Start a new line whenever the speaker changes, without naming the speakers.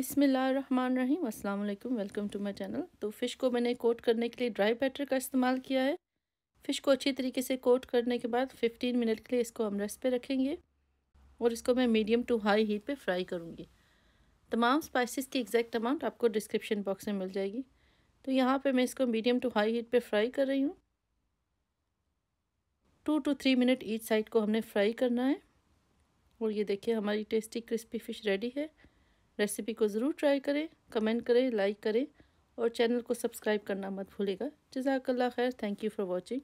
बिसमीम अल्लाम welcome to my channel तो फ़िश को मैंने कोट करने के लिए ड्राई बैटर का इस्तेमाल किया है फ़िश को अच्छी तरीके से कोट करने के बाद 15 मिनट के लिए इसको हम रेस्ट पे रखेंगे और इसको मैं मीडियम टू हाई हीट पे फ्राई करूँगी तमाम स्पाइसेस की एग्जैक्ट अमाउंट आपको डिस्क्रिप्शन बॉक्स में मिल जाएगी तो यहाँ पर मैं इसको मीडियम टू हाई हीट पर फ्राई कर रही हूँ two two three minute each side को हमने फ्राई करना है और ये देखिए हमारी टेस्टी क्रिस्पी फ़िश रेडी है रेसिपी को ज़रूर ट्राई करें कमेंट करें लाइक करें और चैनल को सब्सक्राइब करना मत भूलेगा जजाकल्ला खैर थैंक यू फॉर वॉचिंग